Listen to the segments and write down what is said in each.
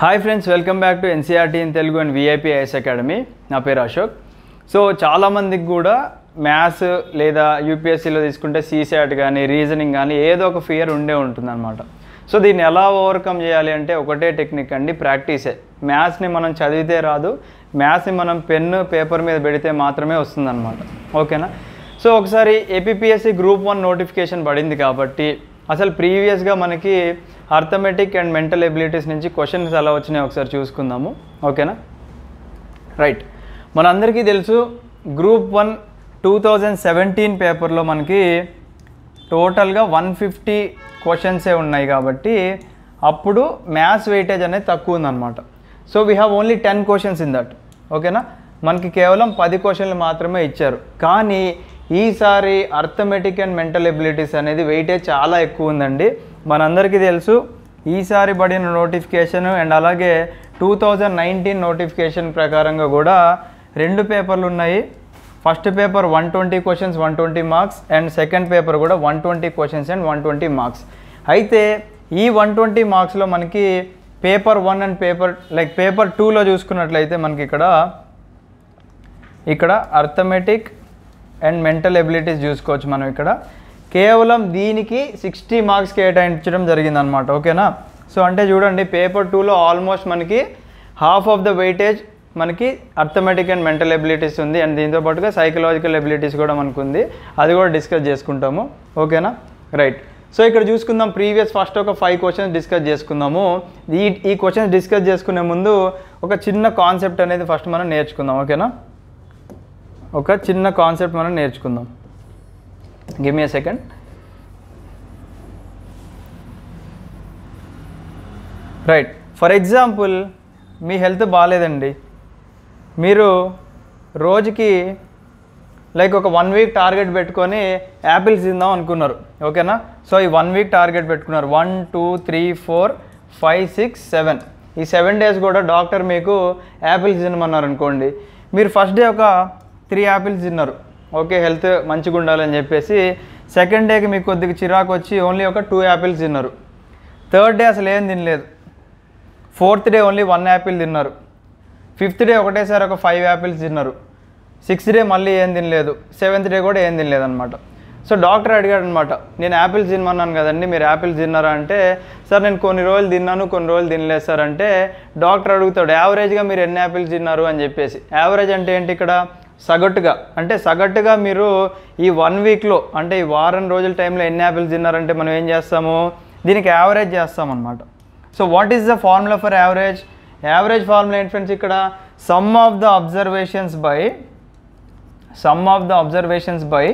Hi friends welcome back to NCERT in Telugu and VIP IS academy నా పేరు Ashok so చాలామందికి కూడా మ్యాథ్స్ లేదా యూపీఎస్సీలో తీసుకుంటే సీసాట్ కానీ రీజనింగ్ కానీ ఏదో ఒక ఫియర్ ఉండే ఉంటుందన్నమాట సో దీన్ని ఎలా ఓవర్కమ్ చేయాలి అంటే ఒకటే టెక్నిక్ అండి ప్రాక్టీసే మ్యాథ్స్ని మనం చదివితే రాదు మ్యాథ్స్ని మనం పెన్ను పేపర్ మీద పెడితే మాత్రమే వస్తుందన్నమాట ఓకేనా సో ఒకసారి ఏపీపీఎస్సీ గ్రూప్ వన్ నోటిఫికేషన్ పడింది కాబట్టి అసలు ప్రీవియస్గా మనకి అర్థమెటిక్ అండ్ మెంటల్ ఎబిలిటీస్ నుంచి క్వశ్చన్స్ ఎలా వచ్చినాయి ఒకసారి చూసుకుందాము ఓకేనా రైట్ మనందరికీ తెలుసు group one two thousand seventeen పేపర్లో మనకి టోటల్గా వన్ ఫిఫ్టీ క్వశ్చన్సే ఉన్నాయి కాబట్టి అప్పుడు మ్యాథ్స్ వెయిటేజ్ అనేది తక్కువ ఉందన్నమాట so we have only ten questions in that ఓకేనా మనకి కేవలం పది క్వశ్చన్లు మాత్రమే ఇచ్చారు కానీ ఈసారి అర్థమెటిక్ అండ్ మెంటల్ ఎబిలిటీస్ అనేది వెయిటేజ్ చాలా ఎక్కువ ఉందండి మనందరికీ తెలుసు ఈసారి పడిన నోటిఫికేషన్ అండ్ అలాగే టూ థౌజండ్ నైన్టీన్ నోటిఫికేషన్ ప్రకారంగా కూడా రెండు పేపర్లు ఉన్నాయి first paper one twenty questions one twenty marks and second paper కూడా one twenty questions and one twenty marks అయితే ఈ వన్ ట్వంటీ మార్క్స్లో మనకి paper one and paper like paper టూలో చూసుకున్నట్లయితే మనకి ఇక్కడ ఇక్కడ అర్థమెటిక్ అండ్ మెంటల్ ఎబిలిటీస్ చూసుకోవచ్చు మనం ఇక్కడ కేవలం దీనికి సిక్స్టీ మార్క్స్ కేటాయించడం జరిగిందనమాట ఓకేనా సో అంటే చూడండి పేపర్ టూలో ఆల్మోస్ట్ మనకి హాఫ్ ఆఫ్ ద వెయిటేజ్ మనకి అర్థమెటిక్ అండ్ మెంటల్ ఎబిలిటీస్ ఉంది అండ్ దీంతో పాటుగా సైకలాజికల్ ఎబిలిటీస్ కూడా మనకు ఉంది అది కూడా డిస్కస్ చేసుకుంటాము ఓకేనా రైట్ సో ఇక్కడ చూసుకుందాం ప్రీవియస్ ఫస్ట్ ఒక ఫైవ్ క్వశ్చన్స్ డిస్కస్ చేసుకుందాము ఈ ఈ క్వశ్చన్స్ డిస్కస్ చేసుకునే ముందు ఒక చిన్న కాన్సెప్ట్ అనేది ఫస్ట్ మనం నేర్చుకుందాం ఓకేనా ఒక చిన్న కాన్సెప్ట్ మనం నేర్చుకుందాం give me second right for example మీ హెల్త్ బాగాలేదండి మీరు రోజుకి లైక్ ఒక వన్ వీక్ టార్గెట్ పెట్టుకొని యాపిల్స్ తిందాం అనుకున్నారు ఓకేనా సో ఈ వన్ వీక్ టార్గెట్ పెట్టుకున్నారు one two three four five six seven ఈ సెవెన్ డేస్ కూడా డాక్టర్ మీకు యాపిల్స్ తినమన్నారు అనుకోండి మీరు ఫస్ట్ డే ఒక త్రీ యాపిల్స్ తిన్నారు ఓకే హెల్త్ మంచిగా ఉండాలని చెప్పేసి సెకండ్ డేకి మీకు కొద్దిగా చిరాకు వచ్చి ఓన్లీ ఒక టూ యాపిల్స్ తిన్నారు థర్డ్ డే అసలు ఏం తినలేదు fourth day only one apple తిన్నారు ఫిఫ్త్ డే ఒకటేసారి ఒక ఫైవ్ యాపిల్స్ తిన్నారు సిక్స్త్ డే మళ్ళీ ఏం తినలేదు సెవెంత్ డే కూడా ఏం తినలేదు అనమాట సో డాక్టర్ అడిగాడు అనమాట నేను యాపిల్స్ తినమన్నాను కదండి మీరు యాపిల్స్ తిన్నారా అంటే సార్ నేను కొన్ని రోజులు తిన్నాను కొన్ని రోజులు తినలేదు సార్ అంటే డాక్టర్ అడుగుతాడు యావరేజ్గా మీరు ఎన్ని యాపిల్స్ తిన్నారు అని చెప్పేసి యావరేజ్ అంటే ఏంటి ఇక్కడ సగటుగా అంటే సగటుగా మీరు ఈ వన్ వీక్లో అంటే ఈ వారం రోజుల టైంలో ఎన్ని యాపిల్స్ తిన్నారంటే మనం ఏం చేస్తాము దీనికి యావరేజ్ చేస్తామన్నమాట so what is the formula for average average formula ఏంటి ఫ్రెండ్స్ ఇక్కడ sum of the observations by sum of the observations by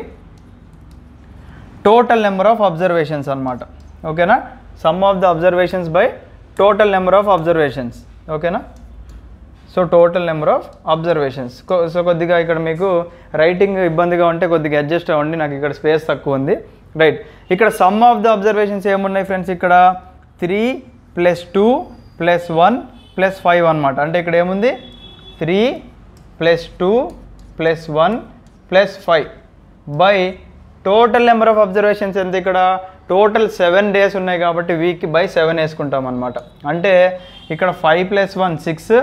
total number of observations అనమాట ఓకేనా sum of the observations by total number of observations ఓకేనా so total number of observations so కొద్దిగా ఇక్కడ మీకు writing ఇబ్బందిగా ఉంటే కొద్దిగా అడ్జస్ట్ అవ్వండి నాకు ఇక్కడ స్పేస్ తక్కువ ఉంది రైట్ ఇక్కడ సమ్ ఆఫ్ ద అబ్జర్వేషన్స్ ఏమున్నాయి ఫ్రెండ్స్ ఇక్కడ three plus two plus one plus five అనమాట అంటే ఇక్కడ ఏముంది three plus two plus one plus five by total number of observations ఎంత ఇక్కడ టోటల్ సెవెన్ డేస్ ఉన్నాయి కాబట్టి వీక్ బై సెవెన్ వేసుకుంటాం అనమాట అంటే ఇక్కడ five plus one six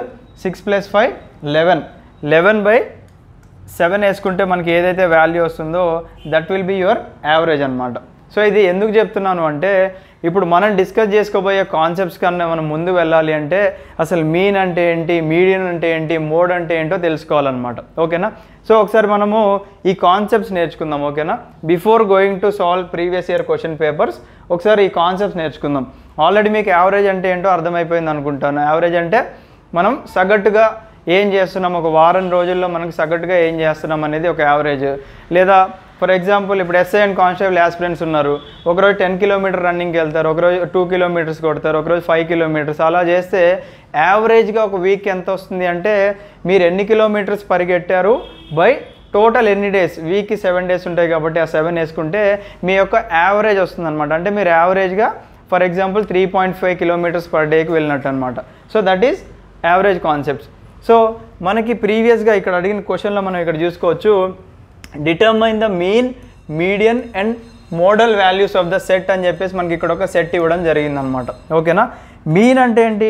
six plus five eleven eleven by seven వేసుకుంటే మనకి ఏదైతే వాల్యూ వస్తుందో that will be your average అనమాట సో ఇది ఎందుకు చెప్తున్నాను అంటే ఇప్పుడు మనం డిస్కస్ చేసుకోబోయే కాన్సెప్ట్స్ కన్నా మనం ముందు వెళ్ళాలి అంటే అసలు మీన్ అంటే ఏంటి మీడియన్ అంటే ఏంటి మోడ్ అంటే ఏంటో తెలుసుకోవాలన్నమాట ఓకేనా సో ఒకసారి మనము ఈ కాన్సెప్ట్స్ నేర్చుకుందాం ఓకేనా before going to solve previous year question papers ఒకసారి ఈ కాన్సెప్ట్స్ నేర్చుకుందాం ఆల్రెడీ మీకు యావరేజ్ అంటే ఏంటో అర్థమైపోయింది అనుకుంటాను యావరేజ్ అంటే మనం సగటుగా ఏం చేస్తున్నాం ఒక వారం రోజుల్లో మనకు సగటుగా ఏం చేస్తున్నాం అనేది ఒక యావరేజ్ లేదా ఫర్ ఎగ్జాంపుల్ ఇప్పుడు ఎస్ఐ అండ్ కాన్స్టేబుల్ యాస్పిరెంట్స్ ఉన్నారు ఒకరోజు టెన్ కిలోమీటర్ రన్నింగ్కి వెళ్తారు ఒకరోజు టూ కిలోమీటర్స్ కొడతారు ఒకరోజు ఫైవ్ కిలోమీటర్స్ అలా చేస్తే యావరేజ్గా ఒక వీక్ ఎంత వస్తుంది అంటే మీరు ఎన్ని కిలోమీటర్స్ పరిగెట్టారు బై టోటల్ ఎన్ని డేస్ వీక్కి సెవెన్ డేస్ ఉంటాయి కాబట్టి ఆ సెవెన్ వేసుకుంటే మీ యొక్క యావరేజ్ వస్తుంది అనమాట అంటే మీరు యావరేజ్గా for example three point five kilometres per డేకి వెళ్ళినట్టు అనమాట so that is average concepts so మనకి ప్రీవియస్గా ఇక్కడ అడిగిన క్వశ్చన్లో మనం ఇక్కడ చూసుకోవచ్చు determine the mean median and modal values of the set అని చెప్పేసి మనకి ఇక్కడ ఒక సెట్ ఇవ్వడం జరిగిందనమాట ఓకేనా మీన్ అంటే ఏంటి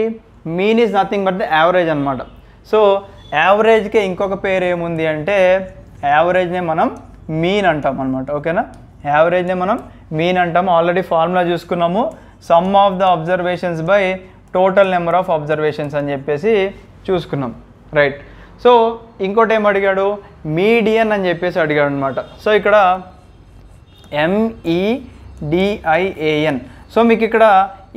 mean is nothing but the average అనమాట సో యావరేజ్కే ఇంకొక పేరు ఏముంది అంటే యావరేజ్నే మనం మీన్ అంటాం అనమాట ఓకేనా యావరేజ్నే మనం మీన్ అంటాము ఆల్రెడీ ఫార్ములా చూసుకున్నాము sum of the observations by total number of observations అని చెప్పేసి చూసుకున్నాం రైట్ సో ఇంకోటి ఏం అడిగాడు మీడియన్ అని చెప్పేసి అడిగాడు అనమాట సో ఇక్కడ ఎంఈడిఐఏఎన్ సో e మీకు ఇక్కడ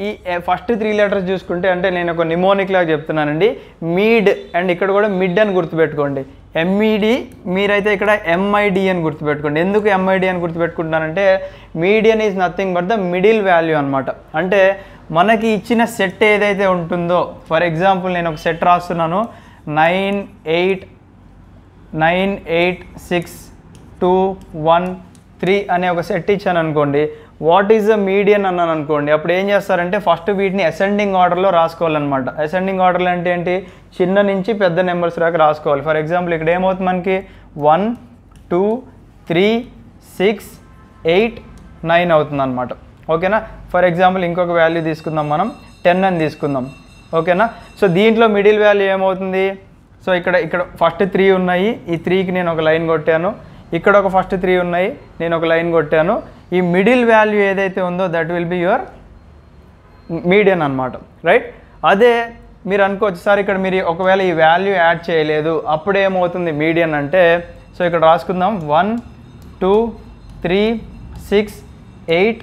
ఈ ఫస్ట్ త్రీ లెటర్స్ చూసుకుంటే అంటే నేను ఒక నిమోనిక్ లాగా చెప్తున్నానండి మీడ్ అండ్ ఇక్కడ కూడా మిడ్ అని గుర్తుపెట్టుకోండి ఎంఈడి e మీరైతే ఇక్కడ ఎంఐడి అని గుర్తుపెట్టుకోండి ఎందుకు ఎంఐడి అని గుర్తుపెట్టుకుంటున్నానంటే median is nothing but the middle value అనమాట అంటే మనకి ఇచ్చిన సెట్ ఏదైతే ఉంటుందో ఫర్ ఎగ్జాంపుల్ నేను ఒక సెట్ రాస్తున్నాను nine eight nine eight six two one three అనే ఒక సెట్ ఇచ్చాను అనుకోండి వాట్ ఈజ్ ద మీడియన్ అన్నాను అనుకోండి అప్పుడు ఏం చేస్తారంటే ఫస్ట్ వీటిని అసెండింగ్ ఆర్డర్లో రాసుకోవాలన్నమాట అసెండింగ్ ఆర్డర్లు అంటే ఏంటి చిన్న నుంచి పెద్ద నెంబర్స్ దాకా రాసుకోవాలి ఫర్ ఎగ్జాంపుల్ ఇక్కడ ఏమవుతుంది మనకి one two three six eight nine అవుతుంది అనమాట ఓకేనా ఫర్ ఎగ్జాంపుల్ ఇంకొక వాల్యూ తీసుకుందాం మనం టెన్ అని తీసుకుందాం ఓకేనా సో దీంట్లో మిడిల్ వాల్యూ ఏమవుతుంది సో ఇక్కడ ఇక్కడ ఫస్ట్ త్రీ ఉన్నాయి ఈ త్రీకి నేను ఒక లైన్ కొట్టాను ఇక్కడ ఒక ఫస్ట్ త్రీ ఉన్నాయి నేను ఒక లైన్ కొట్టాను ఈ మిడిల్ వాల్యూ ఏదైతే ఉందో that will be your median అనమాట రైట్ అదే మీరు అనుకోవచ్చు సార్ ఇక్కడ మీరు ఒకవేళ ఈ వాల్యూ యాడ్ చేయలేదు అప్పుడు ఏమవుతుంది మీడియన్ అంటే సో ఇక్కడ రాసుకుందాం one two three six eight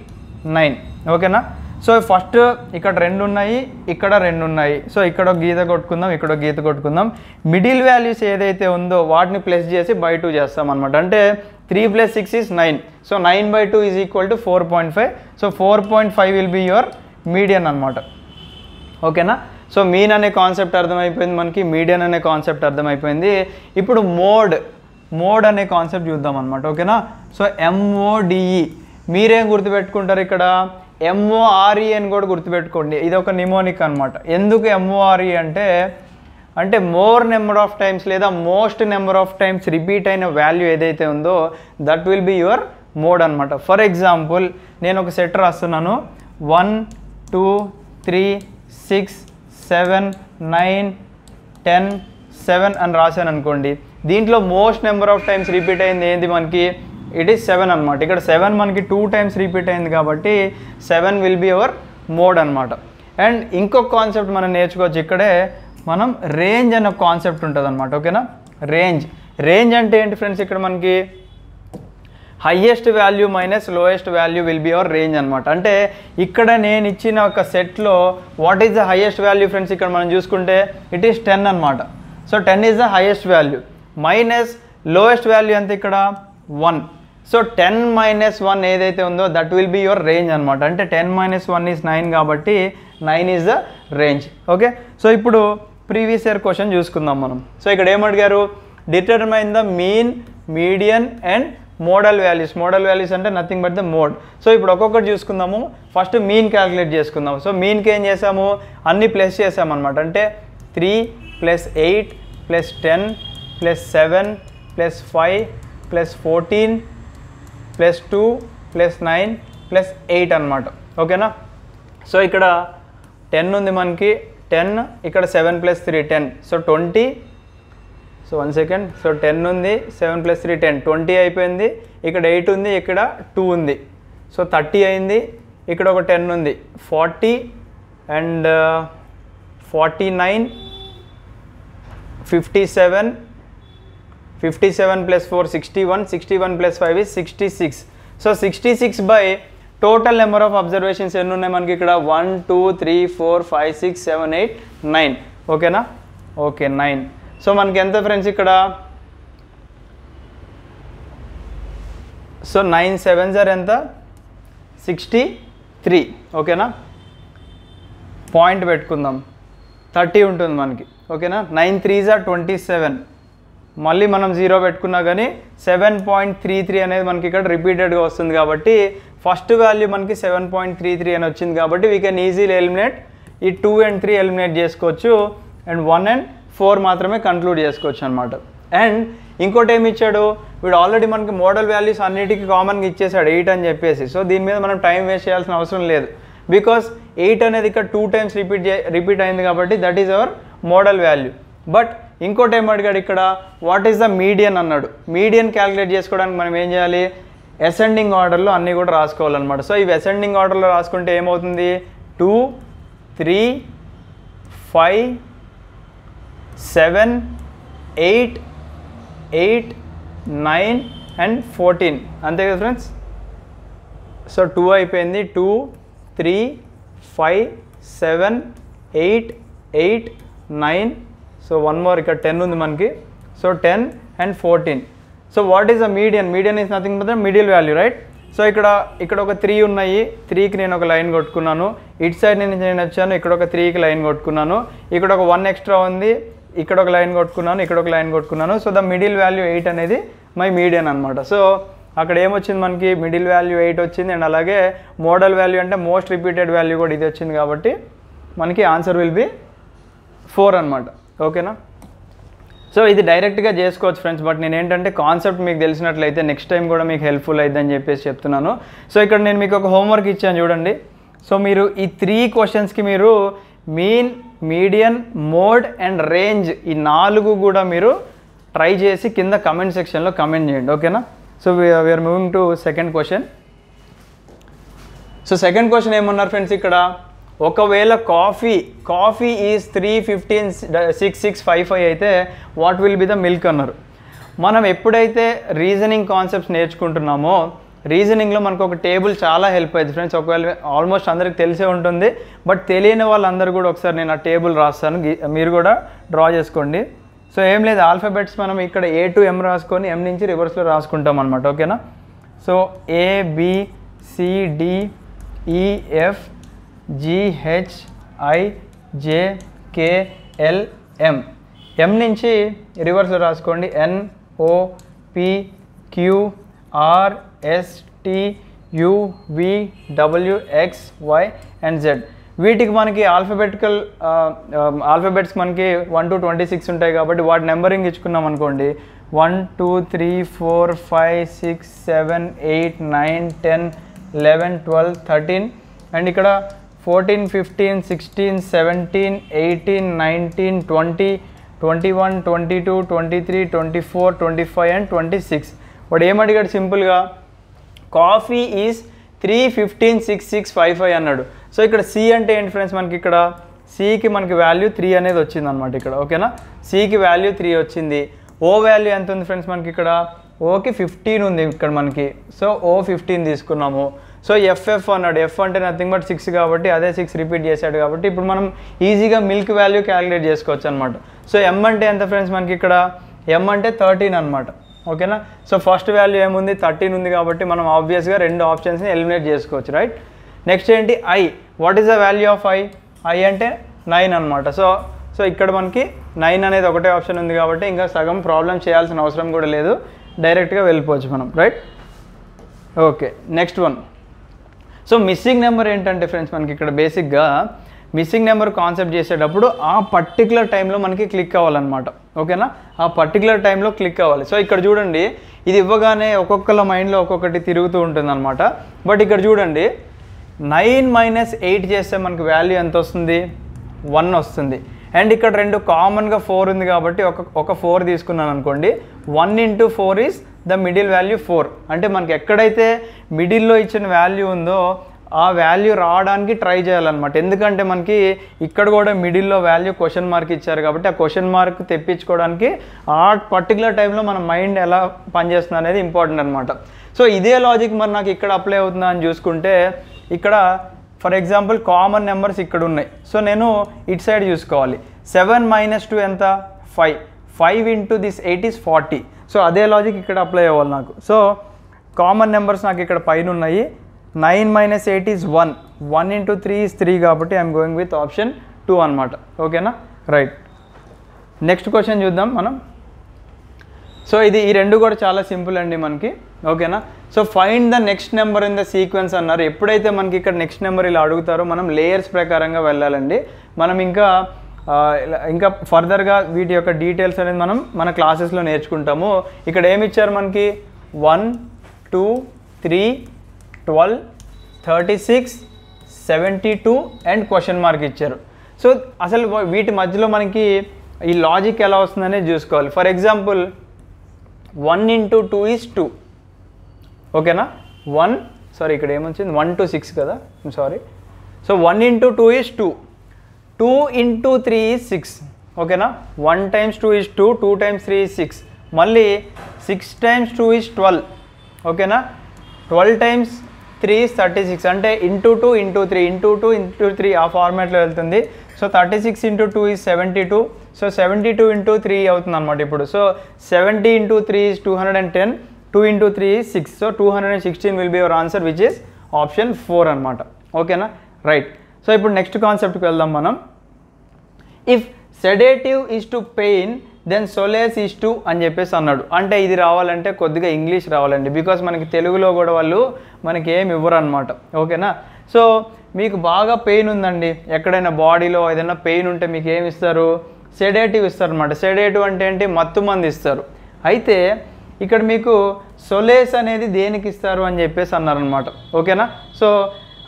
nine ఓకేనా సో ఫస్ట్ ఇక్కడ రెండు ఉన్నాయి ఇక్కడ రెండు ఉన్నాయి సో ఇక్కడ గీత కొట్టుకుందాం ఇక్కడ గీత కొట్టుకుందాం మిడిల్ వాల్యూస్ ఏదైతే ఉందో వాటిని ప్లస్ చేసి బై టూ చేస్తాం అనమాట అంటే three plus six is nine so nine by two is equal to four point five so four point five will be your median అనమాట ఓకేనా సో మీన్ అనే కాన్సెప్ట్ అర్థమైపోయింది మనకి మీడియన్ అనే కాన్సెప్ట్ అర్థమైపోయింది ఇప్పుడు మోడ్ మోడ్ అనే కాన్సెప్ట్ చూద్దాం అనమాట ఓకేనా సో ఎంఓడిఈ e. మీరేం గుర్తుపెట్టుకుంటారు ఇక్కడ ఎంఓఆర్ఈ e అని కూడా గుర్తుపెట్టుకోండి ఇది ఒక నిమోనిక్ అనమాట ఎందుకు ఎంఓఆర్ఈ e అంటే అంటే మోర్ నెంబర్ ఆఫ్ టైమ్స్ లేదా most number of times repeat అయిన వాల్యూ ఏదైతే ఉందో that will be your mode అనమాట ఫర్ ఎగ్జాంపుల్ నేను ఒక సెట్ రాస్తున్నాను one two three six seven nine ten seven అని రాశాను అనుకోండి దీంట్లో most number of times repeat అయింది ఏంది మనకి ఇట్ ఈస్ సెవెన్ అనమాట ఇక్కడ సెవెన్ మనకి టూ టైమ్స్ రిపీట్ అయింది కాబట్టి seven will be our mode అనమాట అండ్ ఇంకొక కాన్సెప్ట్ మనం నేర్చుకోవచ్చు ఇక్కడే మనం రేంజ్ అనే కాన్సెప్ట్ ఉంటుంది అనమాట ఓకేనా రేంజ్ రేంజ్ అంటే ఏంటి ఫ్రెండ్స్ ఇక్కడ మనకి highest value minus lowest value will be our range అనమాట అంటే ఇక్కడ నేను ఇచ్చిన ఒక సెట్లో what is the highest value friends ఇక్కడ మనం చూసుకుంటే ఇట్ ఈస్ టెన్ అనమాట so ten is the highest value minus lowest value ఎంత ఇక్కడ one so ten minus one ఏదైతే ఉందో that will be your range అనమాట అంటే ten minus one is nine కాబట్టి nine is the range okay so ఇప్పుడు previous year question చూసుకుందాం మనం సో ఇక్కడ ఏమడిగారు determine the mean median and modal values modal values అంటే nothing but the mode so ఇప్పుడు ఒక్కొక్కటి చూసుకుందాము ఫస్ట్ మీన్ క్యాలిక్యులేట్ చేసుకుందాము సో మీన్కి ఏం చేసాము అన్ని ప్లస్ చేసామన్నమాట అంటే three plus eight plus ten plus seven plus five plus fourteen plus two plus nine plus eight అనమాట ఓకేనా సో ఇక్కడ టెన్ ఉంది మనకి టెన్ ఇక్కడ seven plus three ten so twenty so one second so ten ఉంది seven plus three ten twenty అయిపోయింది ఇక్కడ eight ఉంది ఇక్కడ టూ ఉంది సో థర్టీ అయింది ఇక్కడ ఒక టెన్ ఉంది forty and uh, forty nine fifty seven fifty seven plus four sixty one sixty one plus five is sixty six so sixty six by total number of observations ఎన్ని ఉన్నాయి మనకి ఇక్కడ one two three four five six seven eight nine ఓకేనా okay nine so మనకి ఎంత friends ఇక్కడ so nine seven sir ఎంత sixty three ఓకేనా పాయింట్ పెట్టుకుందాం థర్టీ ఉంటుంది మనకి ఓకేనా nine three jar twenty seven మళ్ళీ మనం జీరో పెట్టుకున్నా కానీ సెవెన్ పాయింట్ త్రీ త్రీ అనేది మనకి ఇక్కడ రిపీటెడ్గా వస్తుంది కాబట్టి ఫస్ట్ వాల్యూ మనకి సెవెన్ పాయింట్ త్రీ త్రీ అని వచ్చింది కాబట్టి వీ కెన్ ఈజీలీ ఎలిమినేట్ ఈ టూ అండ్ త్రీ ఎలిమినేట్ చేసుకోవచ్చు అండ్ వన్ అండ్ ఫోర్ మాత్రమే కంక్లూడ్ చేసుకోవచ్చు అనమాట అండ్ ఇంకోటి ఏమి ఇచ్చాడు వీడు ఆల్రెడీ మనకి మోడల్ వాల్యూస్ అన్నిటికీ కామన్గా ఇచ్చేసాడు ఎయిట్ అని చెప్పేసి సో దీని మీద మనం టైం వేస్ట్ చేయాల్సిన అవసరం లేదు బికాస్ ఎయిట్ అనేది ఇక్కడ టూ టైమ్స్ రిపీట్ రిపీట్ అయింది కాబట్టి that is our modal value but ఇంకోటి అడిగాడు ఇక్కడ వాట్ ఈస్ ద మీడియన్ అన్నాడు మీడియన్ క్యాలిక్యులేట్ చేసుకోవడానికి మనం ఏం చేయాలి అసెండింగ్ ఆర్డర్లో అన్నీ కూడా రాసుకోవాలన్నమాట సో ఇవి అసెండింగ్ ఆర్డర్లో రాసుకుంటే ఏమవుతుంది two three five seven eight eight nine and fourteen అంతే కదా ఫ్రెండ్స్ సో టూ అయిపోయింది two three five seven eight eight nine so one more ఇక్కడ టెన్ ఉంది మనకి so ten and fourteen so what is a median median is nothing but middle value right so ఇక్కడ ఇక్కడ ఒక three ఉన్నాయి త్రీకి నేను ఒక లైన్ కొట్టుకున్నాను ఇటు సైడ్ నుంచి నేను వచ్చాను ఇక్కడ ఒక త్రీకి లైన్ కొట్టుకున్నాను ఇక్కడ ఒక వన్ ఎక్స్ట్రా ఉంది ఇక్కడ ఒక లైన్ కొట్టుకున్నాను ఇక్కడ ఒక లైన్ కొట్టుకున్నాను so the middle value eight అనేది మై మీడియన్ అనమాట సో అక్కడ ఏమొచ్చింది మనకి మిడిల్ వాల్యూ ఎయిట్ వచ్చింది అండ్ అలాగే మోడల్ వాల్యూ అంటే మోస్ట్ రిపీటెడ్ వాల్యూ కూడా ఇది వచ్చింది కాబట్టి మనకి ఆన్సర్ విల్ బి ఫోర్ అనమాట ఓకేనా సో ఇది డైరెక్ట్గా చేసుకోవచ్చు ఫ్రెండ్స్ బట్ నేను ఏంటంటే కాన్సెప్ట్ మీకు తెలిసినట్లయితే నెక్స్ట్ టైం కూడా మీకు హెల్ప్ఫుల్ అవుతుందని చెప్పేసి చెప్తున్నాను సో ఇక్కడ నేను మీకు ఒక హోంవర్క్ ఇచ్చాను చూడండి సో మీరు ఈ త్రీ క్వశ్చన్స్కి మీరు mean median mode and range ఈ నాలుగు కూడా మీరు ట్రై చేసి కింద కమెంట్ సెక్షన్లో కమెంట్ చేయండి ఓకేనా so we are moving to second question so second question ఏమన్నారు ఫ్రెండ్స్ ఇక్కడ ఒకవేళ coffee coffee is three fifteen six six five five అయితే what will be the milk అన్నారు మనం ఎప్పుడైతే రీజనింగ్ కాన్సెప్ట్స్ నేర్చుకుంటున్నామో రీజనింగ్లో మనకు ఒక టేబుల్ చాలా హెల్ప్ అవుతుంది ఫ్రెండ్స్ ఒకవేళ ఆల్మోస్ట్ అందరికి తెలిసే ఉంటుంది బట్ తెలియని వాళ్ళందరూ కూడా ఒకసారి నేను ఆ టేబుల్ రాస్తాను మీరు కూడా డ్రా చేసుకోండి సో ఏం లేదు ఆల్ఫాబెట్స్ మనం ఇక్కడ ఏ టు ఎం రాసుకొని ఎం నుంచి రివర్స్లో రాసుకుంటాం అనమాట ఓకేనా సో ఏబిసిడిఈఎఫ్ జిహెచ్ఐజేకేఎల్ఎం ఎం నుంచి రివర్స్లో రాసుకోండి N W X Y and Z వీటికి మనకి ఆల్ఫబెటికల్ ఆల్ఫబెట్స్ మనకి వన్ టు ట్వంటీ సిక్స్ ఉంటాయి కాబట్టి వాటి నెంబరింగ్ ఇచ్చుకున్నాం అనుకోండి one two three four five six seven eight nine ten eleven twelve thirteen and ఇక్కడ fourteen fifteen sixteen seventeen eighteen nineteen twenty twenty one twenty two twenty three twenty four twenty five and twenty six వాడు ఏమడిగాడు సింపుల్గా coffee is three fifteen six six five five అన్నాడు so ఇక్కడ C అంటే ఏంటి friends మనకి ఇక్కడ సికి మనకి వాల్యూ త్రీ అనేది వచ్చింది అనమాట ఇక్కడ ఓకేనా సికి వాల్యూ త్రీ వచ్చింది ఓ వాల్యూ ఎంత ఉంది ఫ్రెండ్స్ మనకి ఇక్కడ ఓకి ఫిఫ్టీన్ ఉంది ఇక్కడ మనకి సో ఓ ఫిఫ్టీన్ తీసుకున్నాము సో ఎఫ్ఎఫ్ అన్నాడు ఎఫ్ అంటే నథింగ్ బట్ సిక్స్ కాబట్టి అదే సిక్స్ రిపీట్ చేశాడు కాబట్టి ఇప్పుడు మనం ఈజీగా మిల్క్ వాల్యూ క్యాలిక్యులేట్ చేసుకోవచ్చు అనమాట సో ఎమ్ అంటే ఎంత ఫ్రెండ్స్ మనకి ఇక్కడ ఎమ్ అంటే థర్టీన్ అనమాట ఓకేనా సో ఫస్ట్ వాల్యూ ఏముంది థర్టీన్ ఉంది కాబట్టి మనం ఆబ్వియస్గా రెండు ఆప్షన్స్ని ఎలిమినేట్ చేసుకోవచ్చు రైట్ నెక్స్ట్ ఏంటి I what is the value of I I అంటే నైన్ అనమాట సో సో ఇక్కడ మనకి నైన్ అనేది ఒకటే ఆప్షన్ ఉంది కాబట్టి ఇంకా సగం ప్రాబ్లం చేయాల్సిన అవసరం కూడా లేదు డైరెక్ట్గా వెళ్ళిపోవచ్చు మనం right okay next one so missing number ఏంటంటే ఫ్రెండ్స్ మనకి ఇక్కడ బేసిక్గా మిస్సింగ్ నెంబర్ కాన్సెప్ట్ చేసేటప్పుడు ఆ పర్టికులర్ టైంలో మనకి క్లిక్ అవ్వాలన్నమాట ఓకేనా ఆ పర్టికులర్ టైంలో క్లిక్ అవ్వాలి సో ఇక్కడ చూడండి ఇది ఇవ్వగానే ఒక్కొక్కళ్ళ మైండ్లో ఒక్కొక్కటి తిరుగుతూ ఉంటుందన్నమాట బట్ ఇక్కడ చూడండి నైన్ మైనస్ ఎయిట్ చేస్తే మనకి వాల్యూ ఎంత వస్తుంది వన్ వస్తుంది అండ్ ఇక్కడ రెండు కామన్గా ఫోర్ ఉంది కాబట్టి ఒక ఒక ఫోర్ తీసుకున్నాను అనుకోండి one into four is the middle value four అంటే మనకి ఎక్కడైతే మిడిల్లో ఇచ్చిన వాల్యూ ఉందో ఆ వాల్యూ రావడానికి ట్రై చేయాలన్నమాట ఎందుకంటే మనకి ఇక్కడ కూడా మిడిల్లో వాల్యూ క్వశ్చన్ మార్క్ ఇచ్చారు కాబట్టి ఆ క్వశ్చన్ మార్క్ తెప్పించుకోవడానికి ఆ పర్టికులర్ టైంలో మన మైండ్ ఎలా పనిచేస్తుంది అనేది ఇంపార్టెంట్ అనమాట సో ఇదే లాజిక్ మరి నాకు ఇక్కడ అప్లై అవుతుందా అని చూసుకుంటే ఇక్కడ ఫర్ ఎగ్జాంపుల్ కామన్ నెంబర్స్ ఇక్కడ ఉన్నాయి సో నేను ఇట్ సైడ్ చూసుకోవాలి సెవెన్ మైనస్ టూ ఎంత five five into this eight is forty so అదే లాజిక్ ఇక్కడ అప్లై అవ్వాలి నాకు సో కామన్ నెంబర్స్ నాకు ఇక్కడ పైన ఉన్నాయి nine minus eight is one one into three is three కాబట్టి I'm going with option two అనమాట ఓకేనా రైట్ నెక్స్ట్ క్వశ్చన్ చూద్దాం మనం సో ఇది ఈ రెండు కూడా చాలా సింపుల్ అండి మనకి ఓకేనా so find the next number in the sequence అన్నారు ఎప్పుడైతే మనకి ఇక్కడ నెక్స్ట్ నెంబర్ ఇలా అడుగుతారో మనం లేయర్స్ ప్రకారంగా వెళ్ళాలండి మనం ఇంకా ఇంకా ఫర్దర్గా వీటి యొక్క డీటెయిల్స్ అనేది మనం మన క్లాసెస్లో నేర్చుకుంటాము ఇక్కడ ఏమి ఇచ్చారు మనకి one two three twelve thirty six seventy two and question mark ఇచ్చారు సో అసలు వీటి మధ్యలో మనకి ఈ లాజిక్ ఎలా వస్తుందనే చూసుకోవాలి for example one into two is two ఓకేనా వన్ సారీ ఇక్కడ ఏమొచ్చింది వన్ టు సిక్స్ కదా sorry so one into two is two two into three is six ఓకేనా one times two is two two times three is six మళ్ళీ six times two is twelve ఓకేనా twelve times three is thirty six అంటే into two into three into two into three ఆ ఫార్మాట్లో వెళ్తుంది so thirty six into two is seventy two so seventy two into three అవుతుంది అనమాట ఇప్పుడు so seventy into three is two hundred and ten two into three six so two hundred and sixteen will be your answer which is option four అనమాట ఓకేనా right so ఇప్పుడు next కాన్సెప్ట్కి వెళ్దాం మనం if sedative is to pain then solace is to అని చెప్పేసి అన్నాడు అంటే ఇది రావాలంటే కొద్దిగా ఇంగ్లీష్ రావాలండి బికాస్ మనకి తెలుగులో కూడా వాళ్ళు మనకి ఏమి ఇవ్వరు అనమాట ఓకేనా సో మీకు బాగా పెయిన్ ఉందండి ఎక్కడైనా బాడీలో ఏదైనా పెయిన్ ఉంటే మీకు ఏమి ఇస్తారు సెడేటివ్ ఇస్తారు అనమాట సెడేటివ్ అంటే ఏంటి మత్తు మంది ఇస్తారు అయితే ఇక్కడ మీకు సొలేస్ అనేది దేనికి ఇస్తారు అని చెప్పేసి అన్నారనమాట ఓకేనా సో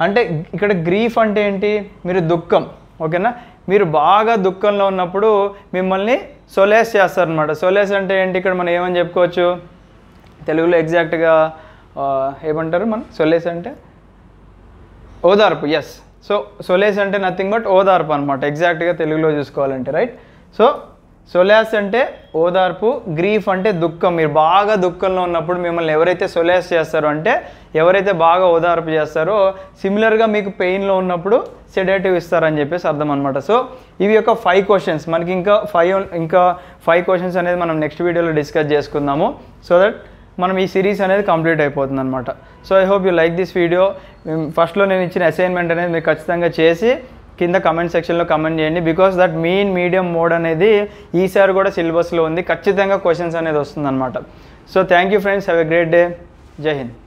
అంటే ఇక్కడ గ్రీఫ్ అంటే ఏంటి మీరు దుఃఖం ఓకేనా మీరు బాగా దుఃఖంలో ఉన్నప్పుడు మిమ్మల్ని సొలేస్ చేస్తారనమాట సొలేస్ అంటే ఏంటి ఇక్కడ మనం ఏమని చెప్పుకోవచ్చు తెలుగులో ఎగ్జాక్ట్గా ఏమంటారు మనం సొలేస్ అంటే ఓదార్పు ఎస్ సో సొలేస్ అంటే నథింగ్ బట్ ఓదార్పు అనమాట ఎగ్జాక్ట్గా తెలుగులో చూసుకోవాలంటే రైట్ సో సొలాస్ అంటే ఓదార్పు గ్రీఫ్ అంటే దుఃఖం మీరు బాగా దుఃఖంలో ఉన్నప్పుడు మిమ్మల్ని ఎవరైతే సొలాస్ చేస్తారో అంటే ఎవరైతే బాగా ఓదార్పు చేస్తారో సిమిలర్గా మీకు పెయిన్లో ఉన్నప్పుడు సెడేటివ్ ఇస్తారని చెప్పేసి అర్థం అనమాట సో ఇవి యొక్క ఫైవ్ క్వశ్చన్స్ మనకి ఇంకా ఫైవ్ ఇంకా ఫైవ్ క్వశ్చన్స్ అనేది మనం నెక్స్ట్ వీడియోలో డిస్కస్ చేసుకుందాము సో దట్ మనం ఈ సిరీస్ అనేది కంప్లీట్ అయిపోతుంది అనమాట so I hope you like this video ఫస్ట్లో నేను ఇచ్చిన అసైన్మెంట్ అనేది మీరు ఖచ్చితంగా చేసి కింద కమెంట్ సెక్షన్లో కమెంట్ చేయండి because that mean medium mode అనేది ఈసారి కూడా సిలబస్లో ఉంది ఖచ్చితంగా క్వశ్చన్స్ అనేది వస్తుందన్నమాట so thank you friends have a great day జై హింద్